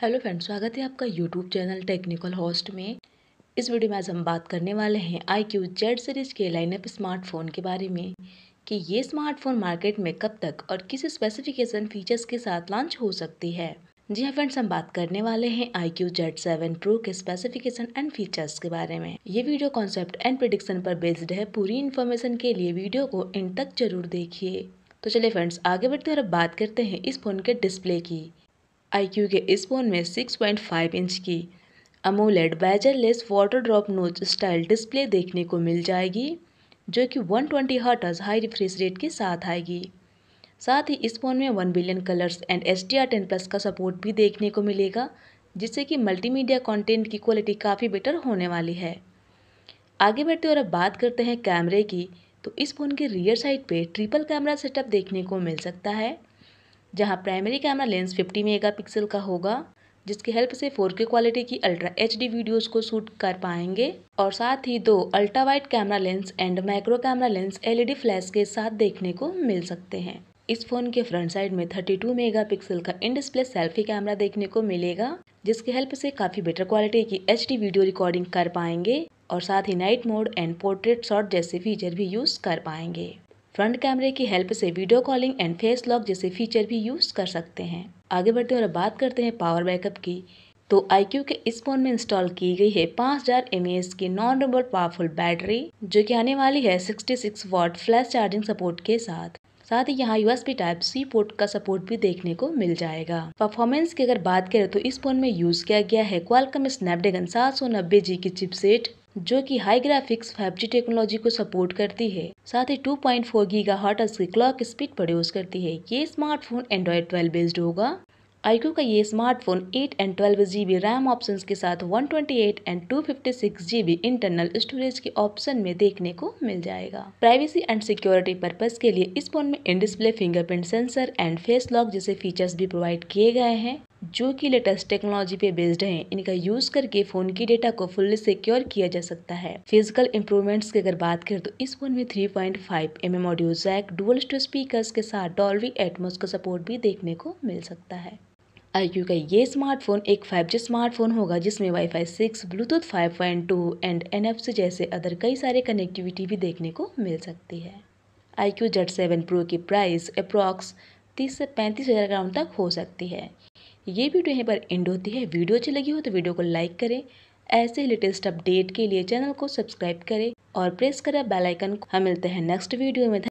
hello friends स्वागत है आपका यूट्यूब चैनल टेक्निकल हॉस्ट में इस वीडियो में आज हम बात करने वाले हैं आई क्यू जेड सीरीज के लाइनअप स्मार्टफोन के बारे में कि ये स्मार्टफोन मार्केट में कब तक और किस स्पेसिफिकेशन फीचर्स के साथ लॉन्च हो सकती है जी हाँ फ्रेंड्स हम बात करने वाले हैं iQOO Z seven pro के स्पेसिफिकेशन एंड फीचर्स के बारे में ये वीडियो कॉन्सेप्ट एंड प्रिडिक्शन पर बेस्ड है पूरी इन्फॉर्मेशन के लिए वीडियो को इन तक जरूर देखिए तो चलिए फ्रेंड्स आगे बढ़ते और अब बात करते हैं इस फोन के डिस्प्ले की आईक्यू के इस फोन में 6.5 इंच की AMOLED bezelless water drop notch style display देखने को मिल जाएगी जो कि 120 ट्वेंटी हाई रिफ्रेश रेट के साथ आएगी साथ ही इस फ़ोन में one billion colours and H D R ten plus का सपोर्ट भी देखने को मिलेगा जिससे कि मल्टीमीडिया कंटेंट की क्वालिटी काफ़ी बेटर होने वाली है आगे बढ़ते और अब बात करते हैं कैमरे की तो इस फ़ोन के रियर साइड पे ट्रिपल कैमरा सेटअप देखने को मिल सकता है जहां प्राइमरी कैमरा लेंस 50 मेगापिक्सल का होगा जिसकी हेल्प से 4K क्वालिटी की अल्ट्रा एच वीडियोस को शूट कर पाएंगे और साथ ही दो ultra wide camera lens and micro camera lens LED flash के साथ देखने को मिल सकते हैं इस फोन के फ्रंट साइड में 32 मेगापिक्सल का इन डिस्प्ले सेल्फी कैमरा देखने को मिलेगा जिसकी हेल्प से काफी बेटर क्वालिटी की एच वीडियो रिकॉर्डिंग कर पाएंगे और साथ ही night mode and portrait shot जैसे फीचर भी यूज कर पाएंगे फ्रंट कैमरे की हेल्प से video calling and face lock जैसे फीचर भी यूज़ कर सकते हैं आगे बढ़ते और बात करते हैं पावर बैकअप की तो आई के इस फोन में इंस्टॉल की गई है 5000 हजार की नॉन रबर पावरफुल बैटरी जो कि आने वाली है 66 वॉट फ्लैश चार्जिंग सपोर्ट के साथ साथ ही यहाँ यूएसबी टाइप सी पोर्ट का सपोर्ट भी देखने को मिल जाएगा परफॉर्मेंस की अगर बात करें तो इस फोन में यूज किया गया है क्वालकम स्नैपड्रैगन सात सौ नब्बे जी की चिपसेट जो कि हाई ग्राफिक्स 5G टेक्नोलॉजी को सपोर्ट करती है साथ ही 2.4 पॉइंट फोर गीगा की क्लॉक स्पीड प्रोड्यूस करती है ये स्मार्टफोन एंड्रॉयड 12 बेस्ड होगा आईक्यू का ये smartphone 8 and 12 GB RAM options के साथ 128 एंड 256 जीबी इंटरनल स्टोरेज के ऑप्शन में देखने को मिल जाएगा प्राइवेसी एंड सिक्योरिटी पर्पज के लिए इस फोन में in display fingerprint sensor and face lock जैसे फीचर्स भी प्रोवाइड किए गए हैं जो कि लेटेस्ट टेक्नोलॉजी पे बेस्ड हैं इनका यूज करके फोन की डेटा को फुल्ली सिक्योर किया जा सकता है फिजिकल इंप्रूवमेंट्स की अगर बात करें तो इस फोन में 3.5 point five M M audio jack dual stereo speakers के साथ डॉल्वी एटमोस का सपोर्ट भी देखने को मिल सकता है आई का ये स्मार्टफोन एक 5G स्मार्टफोन होगा जिसमें वाईफाई 6, ब्लूटूथ 5.2 एंड सी जैसे अदर कई सारे कनेक्टिविटी भी देखने को मिल सकती है iQOO Z seven pro की प्राइस अप्रॉक्स तीस से पैंतीस हज़ार ग्राम तक हो सकती है ये वीडियो यहीं पर एंड होती है वीडियो अच्छी लगी हो तो वीडियो को लाइक करें ऐसे लेटेस्ट अपडेट के लिए चैनल को सब्सक्राइब करें और प्रेस करें बेल आइकन को हम मिलते हैं नेक्स्ट वीडियो में